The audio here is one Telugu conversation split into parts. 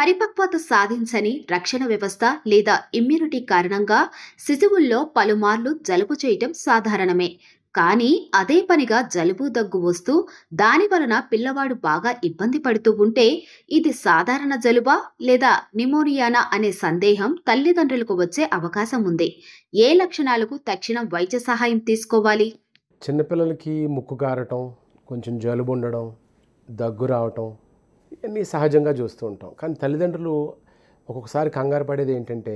పరిపక్వత సాధించని రక్షణ వ్యవస్థ లేదా ఇమ్యూనిటీ కారణంగా శిశువుల్లో పలుమార్లు జలుబు చేయటం సాధారణమే కానీ అదే పనిగా జలుబు దగ్గు వస్తూ దాని వలన పిల్లవాడు బాగా ఇబ్బంది పడుతూ ఉంటే ఇది సాధారణ జలుబా లేదా నిమోనియానా అనే సందేహం తల్లిదండ్రులకు వచ్చే అవకాశం ఉంది ఏ లక్షణాలకు తక్షణం వైద్య సహాయం తీసుకోవాలి చిన్నపిల్లలకి ముక్కు కారటం కొంచెం జలుబు ఉండడం దగ్గు రావటం ఇవన్నీ సహజంగా చూస్తూ ఉంటాం కానీ తల్లిదండ్రులు ఒక్కొక్కసారి కంగారు పడేది ఏంటంటే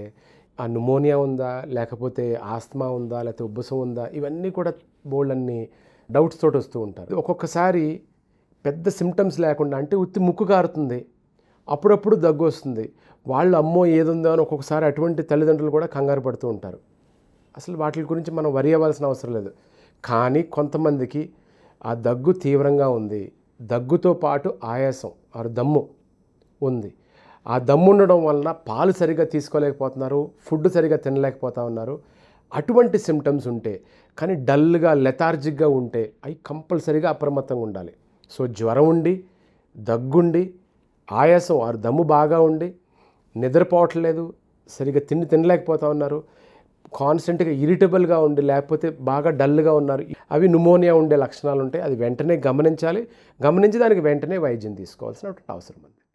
ఆ న్యూమోనియా ఉందా లేకపోతే ఆస్తమా ఉందా లేకపోతే ఉబ్బసం ఉందా ఇవన్నీ కూడా బోల్డ్ అన్ని డౌట్స్ తోటి వస్తూ ఉంటారు ఒక్కొక్కసారి పెద్ద సిమ్టమ్స్ లేకుండా అంటే ఉత్తి ముక్కు కారుతుంది అప్పుడప్పుడు దగ్గు వస్తుంది వాళ్ళు అమ్మో ఏదుందో అని ఒక్కొక్కసారి అటువంటి తల్లిదండ్రులు కూడా కంగారు పడుతూ ఉంటారు అసలు వాటి గురించి మనం వరి అవ్వాల్సిన అవసరం లేదు కానీ కొంతమందికి ఆ దగ్గు తీవ్రంగా ఉంది దగ్గుతో పాటు ఆయాసం వారు దమ్ము ఉంది ఆ దమ్ము ఉండడం వలన పాలు సరిగా తీసుకోలేకపోతున్నారు ఫుడ్ సరిగా తినలేకపోతూ ఉన్నారు అటువంటి సిమ్టమ్స్ ఉంటే కానీ డల్గా లెథార్జిక్గా ఉంటే అవి కంపల్సరీగా అప్రమత్తంగా ఉండాలి సో జ్వరం ఉండి దగ్గుండి ఆయాసం ఆరు దమ్ము బాగా ఉండి నిద్రపోవట్లేదు సరిగా తిండి తినలేకపోతూ ఉన్నారు కాన్స్టెంట్గా ఇరిటబుల్గా ఉండి లేకపోతే బాగా డల్గా ఉన్నారు అవి న్యూమోనియా ఉండే లక్షణాలు ఉంటాయి అది వెంటనే గమనించాలి గమనించి దానికి వెంటనే వైద్యం తీసుకోవాల్సిన అవసరం ఉంది